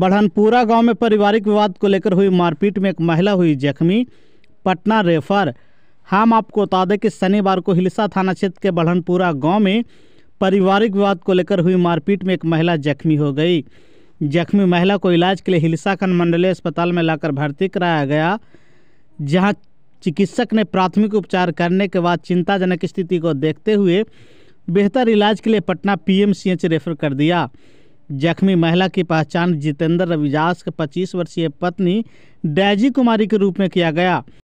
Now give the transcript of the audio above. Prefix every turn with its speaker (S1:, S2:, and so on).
S1: बढ़नपुरा गांव में पारिवारिक विवाद को लेकर हुई मारपीट में एक महिला हुई जख्मी पटना रेफर हम आपको बता दें कि शनिवार को हिलसा थाना क्षेत्र के बढ़नपुरा गांव में पारिवारिक विवाद को लेकर हुई मारपीट में एक महिला जख्मी हो गई जख्मी महिला को इलाज के लिए हिलसा खंड मंडलीय अस्पताल में लाकर भर्ती कराया गया जहां चिकित्सक ने प्राथमिक उपचार करने के बाद चिंताजनक स्थिति को देखते हुए बेहतर इलाज के लिए पटना पीएमसीएच रेफर कर दिया जख्मी महिला की पहचान जितेंद्र रविदास के पच्चीस वर्षीय पत्नी डैजी कुमारी के रूप में किया गया